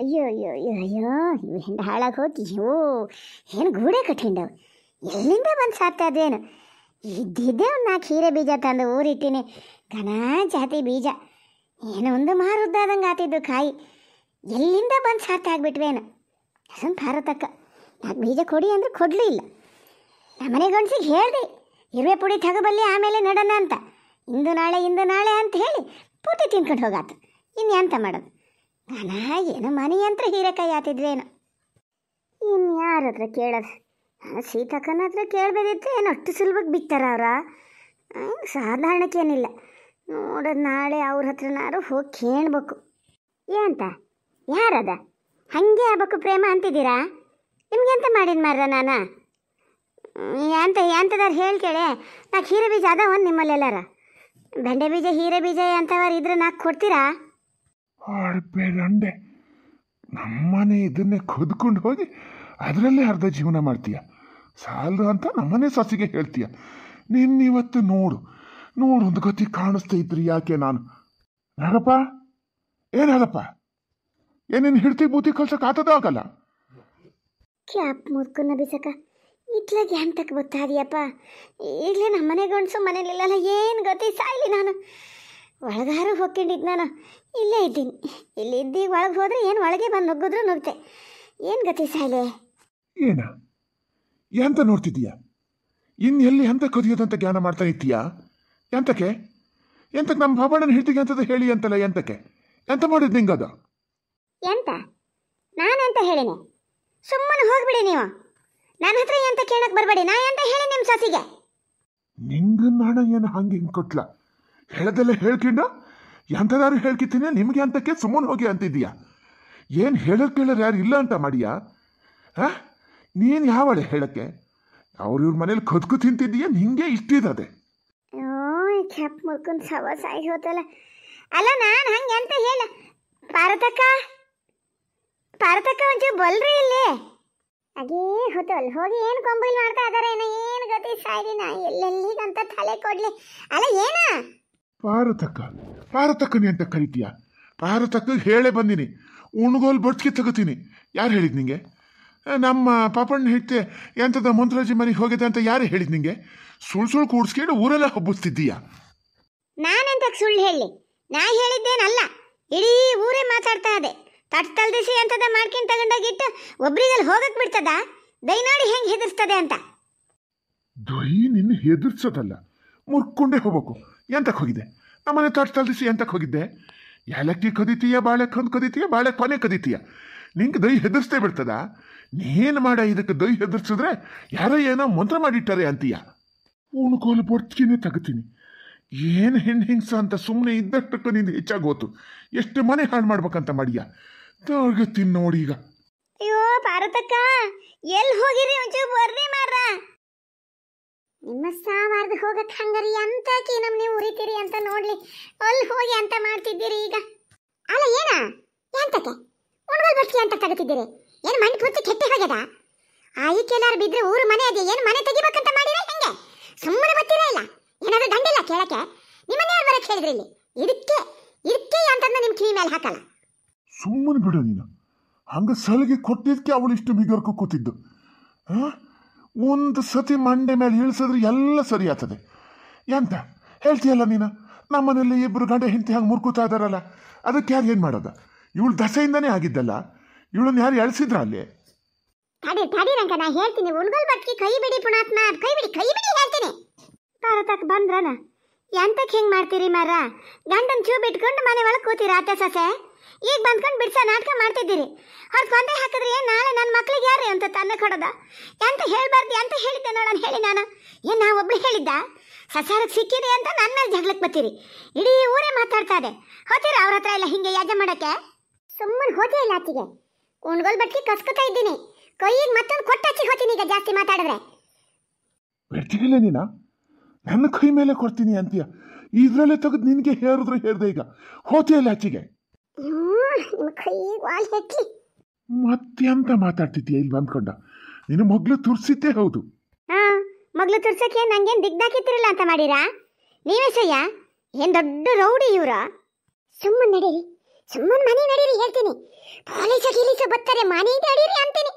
ಅಯ್ಯೋ ಅಯ್ಯೋ ಅಯ್ಯೋ ಅಯ್ಯೋ ಇವು ಹಿಂಡ ಹಾಳಾಗಿ ಹೋಗಿ ಓ ಏನು ಗೂಡೆ ಕಟ್ಟಿಂದವು ಎಲ್ಲಿಂದ ಬಂದು ಸಾಕ್ತಾ ಅದೇನು ಇದ್ದಿದ್ದೆ ಒಂದು ನಾಲ್ಕು ಹೀರೆ ಬೀಜ ತಂದು ಊರಿಟ್ಟಿನಿ ಘನ ಜಾತಿ ಬೀಜ ಏನೋ ಒಂದು ಮಾರುದ್ದಾದಂಗೆ ಆತಿದ್ದು ಕಾಯಿ ಎಲ್ಲಿಂದ ಬಂದು ಸಾಕಾಗ್ಬಿಟ್ವೇನು ಅದನ್ನು ಭಾರತಕ್ಕ ನಾಲ್ಕು ಬೀಜ ಕೊಡಿ ಅಂದ್ರೆ ಕೊಡಲೂ ಇಲ್ಲ ನಮ್ಮನೆ ಗಂಡಸಿಗೆ ಹೇಳಿದೆ ಇರುವೆ ಪುಡಿ ತಗೋಬಲ್ಲಿ ಆಮೇಲೆ ನಡೋಣ ಅಂತ ಇಂದು ನಾಳೆ ಇಂದು ನಾಳೆ ಅಂತ ಹೇಳಿ ಪೂಟಿ ತಿನ್ಕೊಂಡು ಹೋಗಾತು ಇನ್ನು ಎಂತ ಮಾಡೋದು ಅಲ್ಲ ಏನು ಮನಿ ಅಂತ ಹೀರೆಕಾಯಿ ಆತಿದ್ವೇನು ಇನ್ಯಾರ ಹತ್ರ ಕೇಳೋದು ಸೀತಕ್ಕನ ಹತ್ರ ಕೇಳ್ಬೇಕಿದ್ರೆ ಏನು ಅಷ್ಟು ಸುಲಭಕ್ಕೆ ಬಿತ್ತಾರ ಅವರ ಸಾಧಾರಣಕ್ಕೇನಿಲ್ಲ ನೋಡೋದು ನಾಳೆ ಅವ್ರ ಹತ್ರನಾರು ಹೋಗಿ ಕೇಳ್ಬೇಕು ಏನಂತ ಯಾರದ ಹಾಗೆ ಆಗ್ಬೇಕು ಪ್ರೇಮ ಅಂತಿದ್ದೀರಾ ನಿಮ್ಗೆಂತ ಮಾಡಿನ ಮಾರ ನಾನು ಎಂತ ಎಂತದಾರು ಹೇಳಿ ಕೇಳೆ ನಾಲ್ಕು ಹೀರೆ ಬೀಜ ಅದ ಒಂದು ನಿಮ್ಮಲ್ಲೆಲ್ಲಾರ ಬೆಂಡೆ ಬೀಜ ಹೀರೆ ಬೀಜ ಅಂತವ್ರು ಇದ್ರೆ ನಾಲ್ಕು ಕೊಡ್ತೀರಾ ಬೇಡಂಡೆ ನಮ್ಮನೆ ಇದನ್ನೇ ಕುದ್ಕೊಂಡು ಹೋಗಿ ಅದರಲ್ಲೇ ಅರ್ಧ ಜೀವನ ಮಾಡ್ತೀಯ ಸಾಲದು ಅಂತ ನಮ್ಮನೆ ಸೊಸೆಗೆ ಹೇಳ್ತೀಯ ನಿನ್ನಿವತ್ತು ನೋಡು ನೋಡು ಒಂದು ಗತಿ ಕಾಣಿಸ್ತಾ ಇದ್ರಿ ಯಾಕೆ ನಾನು ನಾಗಪ್ಪ ಏನಾಗಪ್ಪ ಏನೇನು ಹಿಡ್ತಿ ಬೂತಿ ಕಲ್ಸಕ್ಕೆ ಆತದ ಆಗಲ್ಲ ಕ್ಯಾಪ್ ಮುರ್ಕನ್ನ ಬಿಸಕ ಇಟ್ಲಾಗ ಹ್ಯಾಂಗ್ ತಕ್ಕ ಗೊತ್ತಾದಿಯಪ್ಪ ಈಗಲೇ ನಮ್ಮ ಗಂಡಸು ಮನೇಲಿಲ್ಲಲ್ಲ ಏನು ಗತಿ ಸಾಯ್ಲಿ ನಾನು ಒಳಗಾರು ಹೊಕ್ಕೊಂಡಿದ್ದು ನಾನು ಇಲ್ಲೇ ಇದ್ದೀನಿ ಇಲ್ಲಿ ಇದ್ದೀಗ ಒಳಗೆ ಹೋದ್ರೆ ಏನು ಒಳಗೆ ಬಂದು ನುಗ್ಗಿದ್ರು ನುಗ್ತೆ ಏನು ಗತಿ ಸಾಲೆ ಏನ ಎಂತ ನೋಡ್ತಿದ್ದೀಯ ಇನ್ನು ಎಲ್ಲಿ ಎಂತ ಕದಿಯೋದಂತ ಜ್ಞಾನ ಮಾಡ್ತಾ ಇದ್ದೀಯಾ ಎಂತಕ್ಕೆ ಎಂತಕ್ಕೆ ನಮ್ಮ ಬಾಬಣ್ಣ ಹಿಡ್ತಿಗೆ ಅಂತದು ಹೇಳಿ ಅಂತಲ್ಲ ಎಂತಕ್ಕೆ ಎಂತ ಮಾಡಿದ್ ನಿಂಗದು ಎಂತ ನಾನೆಂತ ಹೇಳಿನಿ ಸುಮ್ಮನೆ ಹೋಗ್ಬಿಡಿ ನೀವು ನನ್ನ ಹತ್ರ ಎಂತ ಕೇಳಕ್ ಬರಬೇಡಿ ನಾ ಎಂತ ಹೇಳಿ ನಿಮ್ಮ ಸಸಿಗೆ ನಿಂಗ ಹಣ ಏನು ಹಂಗೆ ಹಿಂಗೆ ಕೊಟ್ಲ ಹೇಳದೆಲ್ಲ ಹೇಳ್ಕೊಂಡು ಎಂಥದಾರು ಹೇಳ್ಕಿತ್ತೀನಿ ನಿಮಗೆ ಅಂತಕ್ಕೆ ಸುಮ್ಮನೆ ಹೋಗಿ ಅಂತಿದ್ದೀಯಾ ಏನು ಹೇಳೋಕೆ ಕೇಳೋರು ಯಾರು ಇಲ್ಲ ಅಂತ ಮಾಡಿಯಾ ಹಾಂ ನೀನು ಯಾವಳೆ ಹೇಳಕ್ಕೆ ಅವ್ರ ಇವ್ರ ಮನೇಲಿ ಕದ್ಕು ತಿಂತಿದ್ದೀಯ ನಿಂಗೆ ಇಷ್ಟಿದೆ ಕೆಪ್ ಮುರ್ಕೊಂಡು ಸವಾಸ ಆಗಿ ಹೋತಲ್ಲ ಅಲ್ಲ ನಾನು ಹಂಗೆ ಅಂತ ಹೇಳ ಪಾರತಕ್ಕ ಪಾರತಕ್ಕ ಒಂಚೂರು ಬಲ್ರಿ ಇಲ್ಲಿ ಅದೇ ಹೋತಲ್ ಹೋಗಿ ಏನು ಕೊಂಬಲ್ ಮಾಡ್ತಾ ಇದಾರೆ ಏನೋ ಏನು ಗತಿ ಸಾಯಿರಿ ನಾ ಎಲ್ಲೆಲ್ಲಿಗಂತ ತಲೆ ಕೊಡ್ಲಿ ಅಲ್ಲ ಏನಾ ಪಾರತಕ್ಕ ಪಾರತಕ್ಕನಿ ಅಂತ ಕರಿತೀಯ ಪಾರತಕ್ಕ ಹೇಳೇ ಬಂದೀನಿ ಉಣ್ಗೋಲ್ ಬಡ್ಕೆ ತಗೋತೀನಿ ಯಾರು ಹೇಳಿದ್ ನಿಂಗೆ ನಮ್ಮ ಪಾಪಣ್ಣ ಹೆತ್ತೆ ಎಂಥದ ಮಂತ್ರಾಜಿ ಮನೆಗೆ ಹೋಗಿದೆ ಅಂತ ಯಾರು ಹೇಳಿದ್ ನಿಂಗೆ ಸುಳ್ಳು ಸುಳ್ಳು ಕೂಡಿಸ್ಕೊಂಡು ಊರೆಲ್ಲ ಹಬ್ಬಿಸ್ತಿದ್ದೀಯ ನಾನಂತ ಸುಳ್ಳು ಹೇಳಿ ನಾ ಹೇಳಿದ್ದೇನಲ್ಲ ಇಡೀ ಊರೇ ಮಾತಾಡ್ತಾ ಇದೆ ತಟ್ ತಲ್ದಿಸಿ ಅಂತದ ಮಾಡ್ಕೊಂಡು ತಗೊಂಡಾಗಿಟ್ಟು ಒಬ್ರಿಗಲ್ಲಿ ಹೋಗಕ್ ಬಿಡ್ತದ ದೈನಾಡಿ ಹೆಂಗೆ ಹೆದರ್ಸ್ತದೆ ಅಂತ ದೈ ನಿನ್ನ ಹೆದರ್ಸೋದಲ್ಲ ಮುರ್ಕೊಂಡೇ ಹೋಗ್ಬೇಕು ಎಂತಕ್ಕೆ ಹೋಗಿದೆ ನಮ್ಮನೆ ತೋಟದಲ್ಲಿ ದಿವಸ ಎಂತಕ್ಕೆ ಹೋಗಿದ್ದೆ ಯಾಲಕ್ಕಿ ಕದೀತೀಯ ಬಾಳೆ ಹೊಂದು ಕದಿತೀಯ ಬಾಳೆ ಕೊನೆ ಕದಿತೀಯ ನಿಂಗೆ ದೈ ಹೆದರ್ಸ್ತೇ ಬಿಡ್ತದ ನೀನು ಮಾಡ ಇದಕ್ಕೆ ದೈ ಹೆದರ್ಸಿದ್ರೆ ಯಾರೋ ಏನೋ ಮಂತ್ರ ಮಾಡಿಟ್ಟಾರೆ ಅಂತೀಯ ಉಣ್ಕೋಲು ಬರ್ತೀನಿ ತಗತೀನಿ ಏನು ಹೆಣ್ಣು ಹಿಂಗ್ಸ ಅಂತ ಸುಮ್ಮನೆ ಇದ್ದಷ್ಟಕ್ಕೂ ನಿಂದು ಗೊತ್ತು ಎಷ್ಟು ಮನೆ ಹಾಳು ಮಾಡ್ಬೇಕಂತ ಮಾಡಿಯ ತಿನ್ನೋಡಿ ಈಗ ಅಯ್ಯೋ ಭಾರತಕ್ಕ ಎಲ್ಲಿ ಹೋಗಿರಿ ಸಾವಾರ್ದು ಹೋಗಕ್ಕೆ ಹಂಗರಿ ಅಂತ ಕಿ ನಮ್ಮ ನೀವು ಉರಿತೀರಿ ಅಂತ ನೋಡ್ಲಿ ಅಲ್ಲಿ ಹೋಗಿ ಅಂತ ಮಾಡ್ತಿದ್ದೀರಿ ಈಗ ಅಲ್ಲ ಏನ ಎಂತಕ್ಕೆ ಉಣ್ಗಲ್ ಬರ್ತಿ ಅಂತ ತಗತಿದ್ದೀರಿ ಏನು ಮಣ್ಣು ಪೂರ್ತಿ ಕೆಟ್ಟಿ ಹೋಗ್ಯದ ಆ ಬಿದ್ರೆ ಊರು ಮನೆ ಅದೇ ಏನು ಮನೆ ತೆಗಿಬೇಕಂತ ಮಾಡಿರ ಹೆಂಗೆ ಸುಮ್ಮನೆ ಬರ್ತೀರಾ ಇಲ್ಲ ಏನಾದರೂ ದಂಡಿಲ್ಲ ಕೇಳಕ್ಕೆ ನಿಮ್ಮನ್ನೇ ಯಾರು ಬರಕ್ಕೆ ಹೇಳಿದ್ರಿ ಇಲ್ಲಿ ಇದಕ್ಕೆ ಇದಕ್ಕೆ ಅಂತಂದು ನಿಮ್ಮ ಕಿವಿ ಮೇಲೆ ಹಾಕಲ್ಲ ಸುಮ್ಮನೆ ಬಿಡು ನೀನು ಹಂಗೆ ಸಲಿಗೆ ಕೊಟ್ಟಿದ್ದಕ್ಕೆ ಅವಳು ಇಷ್ಟು ಬಿಗರ್ಕೋ ಕೂತಿದ್ದು ಹಾಂ ಒಂದು ಸತಿ ಮಂಡೆ ಮೇಲೆ ಇಳಿಸಿದ್ರೆ ಎಲ್ಲ ಸರಿ ಆಗ್ತದೆ ಎಂತ ಹೇಳ್ತೀಯಲ್ಲ ನೀನು ನಮ್ಮನೇಲಿ ಇಬ್ಬರು ಗಂಡ ಹೆಂಡತಿ ಹಂಗೆ ಮುರ್ಕೂತಾ ಇದ್ದಾರಲ್ಲ ಅದಕ್ಕೆ ಯಾರು ಏನು ಮಾಡೋದು ಇವಳು ದಸೆಯಿಂದನೇ ಆಗಿದ್ದಲ್ಲ ಇವಳನ್ನ ಯಾರು ಎಳ್ಸಿದ್ರು ಅಲ್ಲಿ ತಡಿ ತಡಿ ರಂಗ ನಾ ಹೇಳ್ತೀನಿ ಉಳ್ಗಲ್ ಬಟ್ಕಿ ಕೈ ಬಿಡಿ ಪುಣಾತ್ಮ ಕೈ ಬಿಡಿ ಕೈ ಬಿಡಿ ಹೇಳ್ತೀನಿ ಭಾರತಕ್ಕೆ ಬಂದ್ರನ ಎಂತಕ್ಕೆ ಹಿಂಗೆ ಮಾಡ್ತೀರಿ ಮಾರ ಗಂಡನ ಚೂ ಬಿಟ್ಕೊಂಡು ಮನೆ ಒಳಗೆ ಕೂತೀರಿ ಅತ್ತೆ ಸೊಸೆ ಈಗ ಬಂದ್ಕೊಂಡು ಬಿಡ್ಸ ನಾಟಕ ಮಾಡ್ತಿದ್ದೀರಿ ಅವ್ರು ಕೊಂದೆ ಹಾಕಿದ್ರೆ ಏನು ಅಂತ ತನ್ನ ಕಡದ ಎಂತ ಹೇಳ್ಬಾರ್ದು ಅಂತ ಹೇಳಿದ್ದೆ ನೋಡನ್ ಹೇಳಿ ನಾನು ಏನು ನಾ ಒಬ್ಳು ಹೇಳಿದ್ದ ಸಸಾರಕ್ಕೆ ಸಿಕ್ಕಿದೆ ಅಂತ ನನ್ನ ಮೇಲೆ ಜಗಳಕ್ಕೆ ಬರ್ತೀರಿ ಇಡೀ ಊರೇ ಮಾತಾಡ್ತಾ ಇದೆ ಹೋತೀರ ಅವ್ರ ಹತ್ರ ಎಲ್ಲ ಹಿಂಗೆ ಯಾಜ ಮಾಡಕ್ಕೆ ಸುಮ್ಮನೆ ಹೋದೆ ಇಲ್ಲ ಆತಿಗೆ ಉಣ್ಗೋಲ್ ಬಟ್ಟಿ ಕಸ್ಕೊತಾ ಇದ್ದೀನಿ ಕೈಯಿಗೆ ಮತ್ತೊಂದು ಕೊಟ್ಟಾಚಿ ಹೋತೀನಿ ಈಗ ಜಾಸ್ತಿ ಮಾತಾಡಿದ್ರೆ ಬಿಡ್ತಿಗಿಲ್ಲ ನೀನ ನನ್ನ ಕೈ ಮೇಲೆ ಕೊಡ್ತೀನಿ ಅಂತೀಯ ಇದ್ರಲ್ಲೇ ತೆಗೆದು ನಿನಗೆ ಹೇಳಿದ್ರು ಹೇಳ್ದೆ ಈಗ ಹೋತಿಯಲ್ಲ ಆಚಿಗೆ ನಿಮ್ಮ ಕೈ ವಾಲ್ ಅಂತ ಮಾತಾಡ್ತಿದ್ಯಾ ಇಲ್ಲಿ ಬಂದ್ಕೊಂಡ ನೀನು ಮಗಳು ತುರ್ಸಿದ್ದೆ ಹೌದು ಹಾ ಮಗ್ಳು ತುರ್ಸಕ್ಕೆ ನಂಗೇನು ದಿಗ್ದಾಕಿತ್ತಿರಲ್ಲ ಅಂತ ಮಾಡಿರಾ ನೀವೇ ಸಯ್ಯ ಏನ್ ದೊಡ್ಡ ರೌಡಿ ಇವ್ರ ಸುಮ್ಮನೆ ನಡೀರಿ ಸುಮ್ಮನೆ ಮನೆ ನಡೀರಿ ಹೇಳ್ತೀನಿ ಪೊಲೀಸ ಗೀಲೀಸ ಬರ್ತಾರೆ ಮನೆ ಅಡೀರಿ ಅಂತೀನಿ